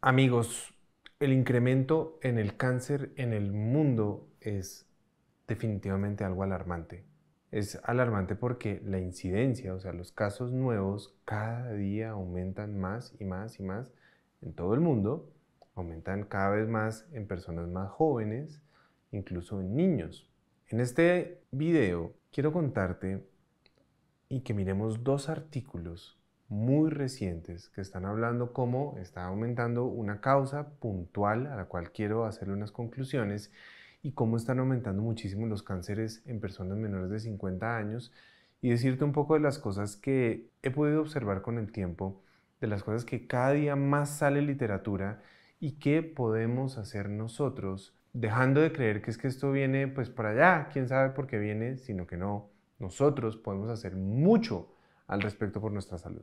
Amigos, el incremento en el cáncer en el mundo es definitivamente algo alarmante. Es alarmante porque la incidencia, o sea, los casos nuevos cada día aumentan más y más y más en todo el mundo, aumentan cada vez más en personas más jóvenes, incluso en niños. En este video quiero contarte y que miremos dos artículos muy recientes que están hablando cómo está aumentando una causa puntual a la cual quiero hacerle unas conclusiones y cómo están aumentando muchísimo los cánceres en personas menores de 50 años y decirte un poco de las cosas que he podido observar con el tiempo, de las cosas que cada día más sale literatura y qué podemos hacer nosotros dejando de creer que es que esto viene pues para allá, quién sabe por qué viene, sino que no, nosotros podemos hacer mucho al respecto por nuestra salud.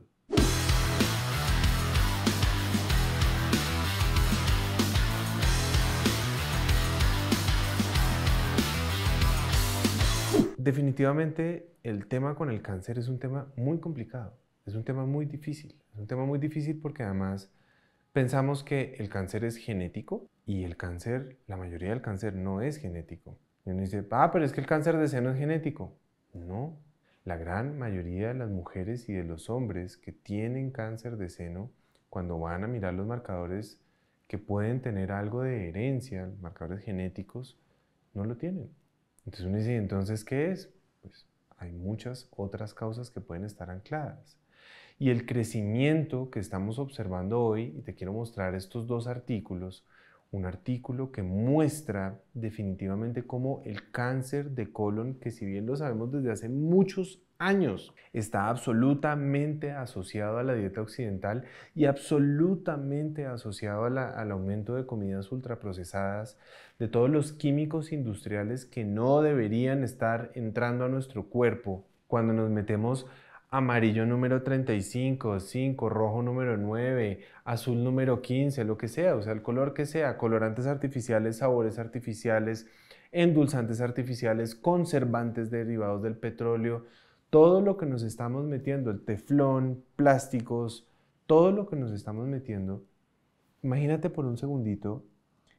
Definitivamente el tema con el cáncer es un tema muy complicado, es un tema muy difícil, es un tema muy difícil porque además pensamos que el cáncer es genético y el cáncer, la mayoría del cáncer no es genético. Y uno dice, ah, pero es que el cáncer de seno es genético. No, la gran mayoría de las mujeres y de los hombres que tienen cáncer de seno, cuando van a mirar los marcadores que pueden tener algo de herencia, marcadores genéticos, no lo tienen. Entonces uno dice, entonces, ¿qué es? Pues hay muchas otras causas que pueden estar ancladas. Y el crecimiento que estamos observando hoy, y te quiero mostrar estos dos artículos, un artículo que muestra definitivamente cómo el cáncer de colon, que si bien lo sabemos desde hace muchos años, está absolutamente asociado a la dieta occidental y absolutamente asociado al aumento de comidas ultraprocesadas, de todos los químicos industriales que no deberían estar entrando a nuestro cuerpo cuando nos metemos amarillo número 35, 5, rojo número 9, azul número 15, lo que sea, o sea, el color que sea, colorantes artificiales, sabores artificiales, endulzantes artificiales, conservantes derivados del petróleo, todo lo que nos estamos metiendo, el teflón, plásticos, todo lo que nos estamos metiendo. Imagínate por un segundito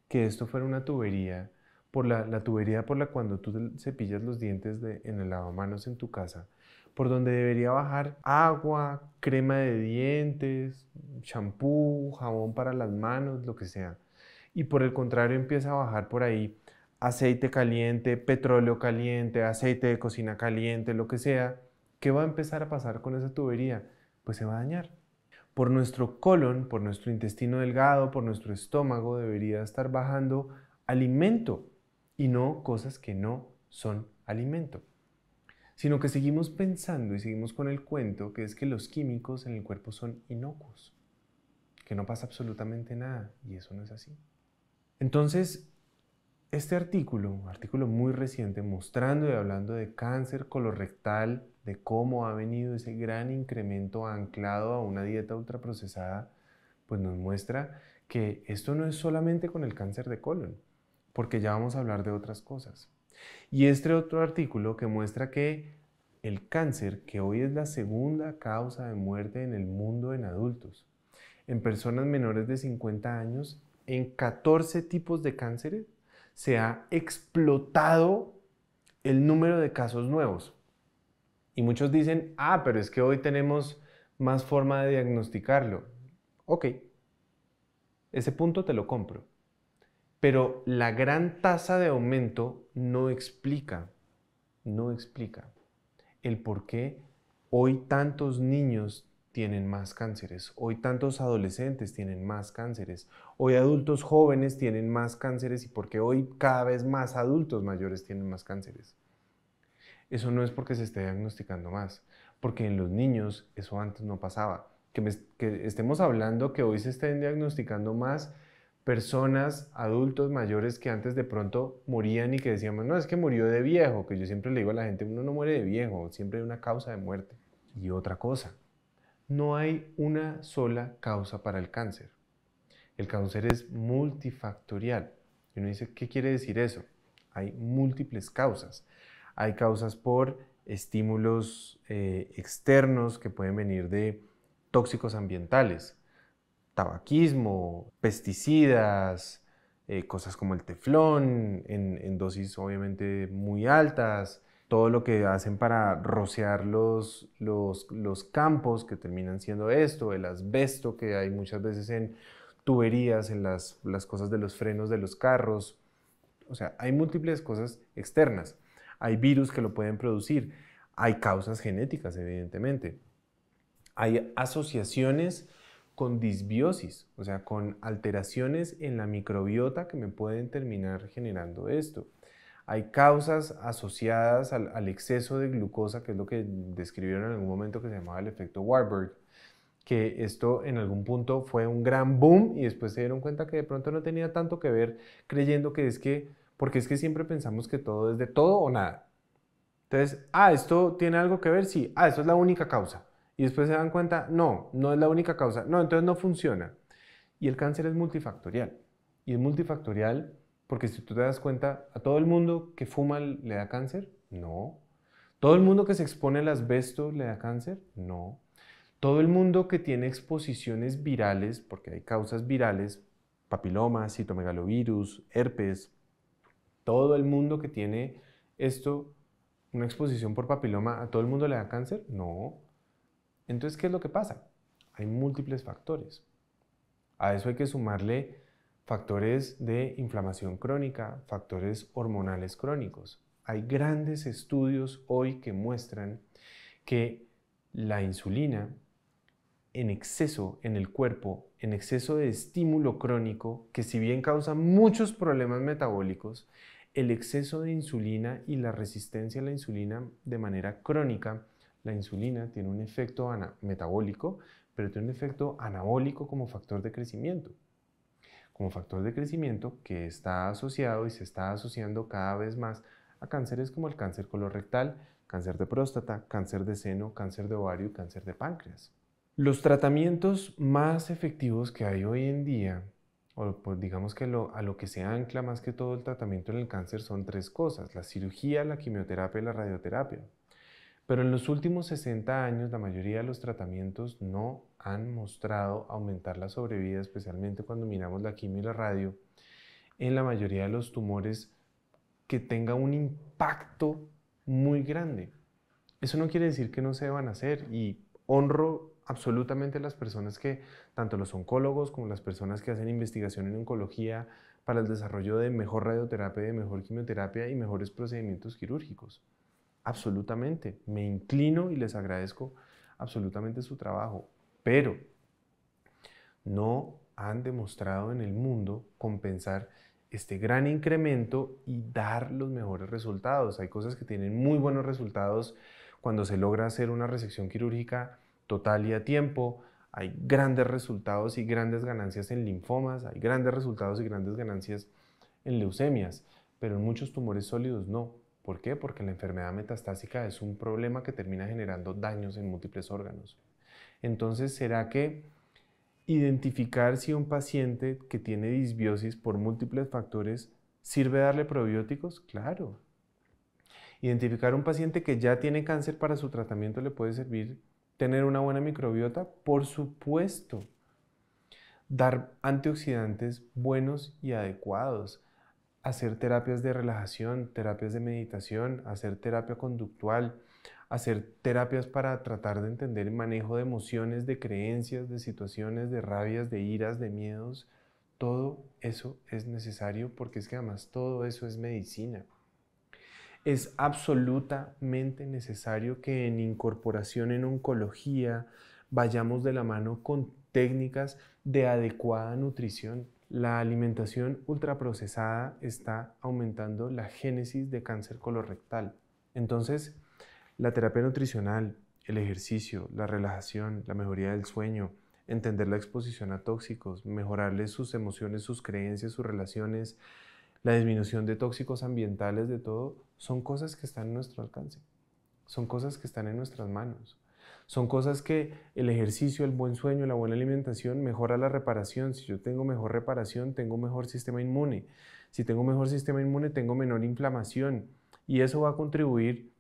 que esto fuera una tubería, por la, tubería por la cuando tú cepillas los dientes de, en el lavamanos en tu casa por donde debería bajar agua, crema de dientes, champú, jabón para las manos, lo que sea. Y por el contrario empieza a bajar por ahí aceite caliente, petróleo caliente, aceite de cocina caliente, lo que sea. ¿Qué va a empezar a pasar con esa tubería? Pues se va a dañar. Por nuestro colon, por nuestro intestino delgado, por nuestro estómago debería estar bajando alimento y no cosas que no son alimento sino que seguimos pensando y seguimos con el cuento que es que los químicos en el cuerpo son inocuos, que no pasa absolutamente nada, y eso no es así. Entonces, este artículo, un artículo muy reciente, mostrando y hablando de cáncer colorectal, de cómo ha venido ese gran incremento anclado a una dieta ultraprocesada, pues nos muestra que esto no es solamente con el cáncer de colon, porque ya vamos a hablar de otras cosas. Y este otro artículo que muestra que el cáncer, que hoy es la segunda causa de muerte en el mundo en adultos, en personas menores de 50 años, en 14 tipos de cánceres, se ha explotado el número de casos nuevos. Y muchos dicen, ah, pero es que hoy tenemos más forma de diagnosticarlo. Ok, ese punto te lo compro. Pero la gran tasa de aumento no explica, no explica el por qué hoy tantos niños tienen más cánceres, hoy tantos adolescentes tienen más cánceres, hoy adultos jóvenes tienen más cánceres y porque hoy cada vez más adultos mayores tienen más cánceres. Eso no es porque se esté diagnosticando más, porque en los niños eso antes no pasaba. Que, que estemos hablando que hoy se estén diagnosticando más personas, adultos mayores que antes de pronto morían y que decíamos, no, es que murió de viejo, que yo siempre le digo a la gente, uno no muere de viejo, siempre hay una causa de muerte. Y otra cosa, no hay una sola causa para el cáncer. El cáncer es multifactorial. Y uno dice, ¿qué quiere decir eso? Hay múltiples causas. Hay causas por estímulos eh, externos que pueden venir de tóxicos ambientales, tabaquismo, pesticidas, eh, cosas como el teflón, en, dosis obviamente muy altas, todo lo que hacen para rociar los, campos que terminan siendo esto, el asbesto que hay muchas veces en tuberías, en las, las cosas de los frenos de los carros. O sea, hay múltiples cosas externas. Hay virus que lo pueden producir. Hay causas genéticas, evidentemente. Hay asociaciones con disbiosis, o sea, con alteraciones en la microbiota que me pueden terminar generando esto. Hay causas asociadas al, exceso de glucosa, que es lo que describieron en algún momento que se llamaba el efecto Warburg, que esto en algún punto fue un gran boom y después se dieron cuenta que de pronto no tenía tanto que ver creyendo que es que, porque es que siempre pensamos que todo es de todo o nada. Entonces, ah, esto tiene algo que ver, sí, ah, esto es la única causa. Y después se dan cuenta, no, no es la única causa, no, entonces no funciona. Y el cáncer es multifactorial. Y es multifactorial porque si tú te das cuenta, ¿a todo el mundo que fuma le da cáncer? No. ¿Todo el mundo que se expone al asbesto le da cáncer? No. ¿Todo el mundo que tiene exposiciones virales, porque hay causas virales, papiloma, citomegalovirus, herpes, todo el mundo que tiene esto, una exposición por papiloma, ¿a todo el mundo le da cáncer? No. Entonces, ¿qué es lo que pasa? Hay múltiples factores. A eso hay que sumarle factores de inflamación crónica, factores hormonales crónicos. Hay grandes estudios hoy que muestran que la insulina en exceso en el cuerpo, en exceso de estímulo crónico, que si bien causa muchos problemas metabólicos, el exceso de insulina y la resistencia a la insulina de manera crónica la insulina tiene un efecto metabólico, pero tiene un efecto anabólico como factor de crecimiento. Como factor de crecimiento que está asociado y se está asociando cada vez más a cánceres como el cáncer colorectal, cáncer de próstata, cáncer de seno, cáncer de ovario y cáncer de páncreas. Los tratamientos más efectivos que hay hoy en día, o pues digamos que a lo que se ancla más que todo el tratamiento en el cáncer, son tres cosas, la cirugía, la quimioterapia y la radioterapia. Pero en los últimos 60 años la mayoría de los tratamientos no han mostrado aumentar la sobrevida, especialmente cuando miramos la quimio y la radio, en la mayoría de los tumores que tenga un impacto muy grande. Eso no quiere decir que no se a hacer y honro absolutamente a las personas que, tanto los oncólogos como las personas que hacen investigación en oncología para el desarrollo de mejor radioterapia, de mejor quimioterapia y mejores procedimientos quirúrgicos absolutamente. Me inclino y les agradezco absolutamente su trabajo, pero no han demostrado en el mundo compensar este gran incremento y dar los mejores resultados. Hay cosas que tienen muy buenos resultados cuando se logra hacer una resección quirúrgica total y a tiempo. Hay grandes resultados y grandes ganancias en linfomas, hay grandes resultados y grandes ganancias en leucemias, pero en muchos tumores sólidos no. ¿Por qué? Porque la enfermedad metastásica es un problema que termina generando daños en múltiples órganos. Entonces, ¿será que identificar si un paciente que tiene disbiosis por múltiples factores sirve darle probióticos? Claro. Identificar un paciente que ya tiene cáncer para su tratamiento le puede servir tener una buena microbiota, por supuesto. Dar antioxidantes buenos y adecuados, hacer terapias de relajación, terapias de meditación, hacer terapia conductual, hacer terapias para tratar de entender el manejo de emociones, de creencias, de situaciones, de rabias, de iras, de miedos. Todo eso es necesario porque es que además todo eso es medicina. Es absolutamente necesario que en incorporación en oncología vayamos de la mano con técnicas de adecuada nutrición la alimentación ultraprocesada está aumentando la génesis de cáncer colorectal. Entonces, la terapia nutricional, el ejercicio, la relajación, la mejoría del sueño, entender la exposición a tóxicos, mejorarles sus emociones, sus creencias, sus relaciones, la disminución de tóxicos ambientales, de todo, son cosas que están en nuestro alcance, son cosas que están en nuestras manos. Son cosas que el ejercicio, el buen sueño, la buena alimentación mejora la reparación. Si yo tengo mejor reparación, tengo mejor sistema inmune. Si tengo mejor sistema inmune, tengo menor inflamación. Y eso va a contribuir,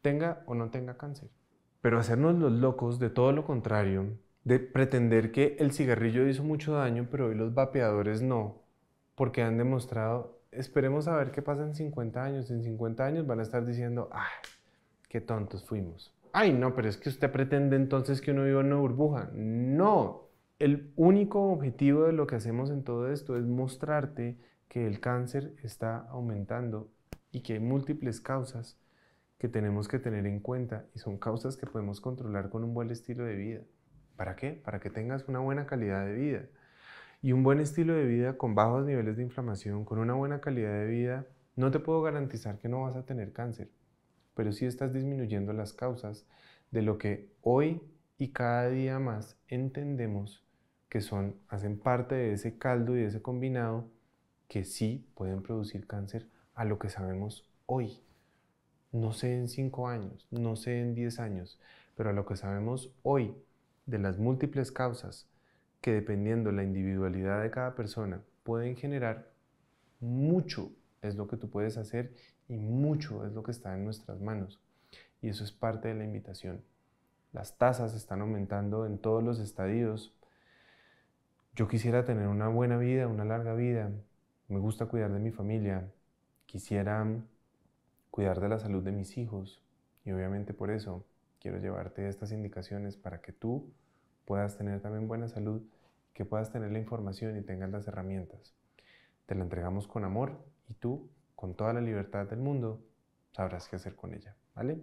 tenga o no tenga cáncer. Pero hacernos los locos de todo lo contrario, de pretender que el cigarrillo hizo mucho daño, pero hoy los vapeadores no, porque han demostrado, esperemos a ver qué pasa en 50 años. En 50 años van a estar diciendo, ¡ay, ah, qué tontos fuimos! ay, no, pero es que usted pretende entonces que uno viva en una burbuja. No, el único objetivo de lo que hacemos en todo esto es mostrarte que el cáncer está aumentando y que hay múltiples causas que tenemos que tener en cuenta y son causas que podemos controlar con un buen estilo de vida. ¿Para qué? Para que tengas una buena calidad de vida. Y un buen estilo de vida con bajos niveles de inflamación, con una buena calidad de vida, no te puedo garantizar que no vas a tener cáncer, pero sí estás disminuyendo las causas de lo que hoy y cada día más entendemos que son, hacen parte de ese caldo y ese combinado que sí pueden producir cáncer a lo que sabemos hoy. No sé en cinco años, no sé en diez años, pero a lo que sabemos hoy de las múltiples causas que dependiendo la individualidad de cada persona pueden generar, mucho es lo que tú puedes hacer y mucho es lo que está en nuestras manos. Y eso es parte de la invitación. Las tasas están aumentando en todos los estadios. Yo quisiera tener una buena vida, una larga vida. Me gusta cuidar de mi familia. Quisiera cuidar de la salud de mis hijos. Y obviamente por eso quiero llevarte estas indicaciones para que tú puedas tener también buena salud, que puedas tener la información y tengas las herramientas. Te la entregamos con amor y tú con toda la libertad del mundo, sabrás qué hacer con ella, ¿vale?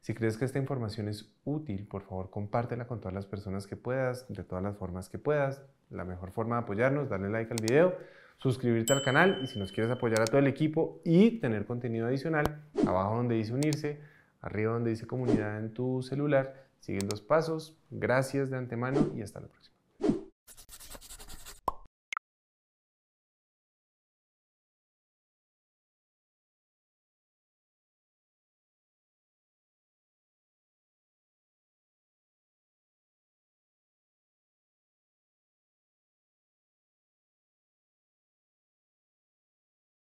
Si crees que esta información es útil, por favor compártela con todas las personas que puedas, de todas las formas que puedas. La mejor forma de apoyarnos, darle like al video, suscribirte al canal y si nos quieres apoyar a todo el equipo y tener contenido adicional, abajo donde dice unirse, arriba donde dice comunidad en tu celular, siguen los pasos. Gracias de antemano y hasta la próxima.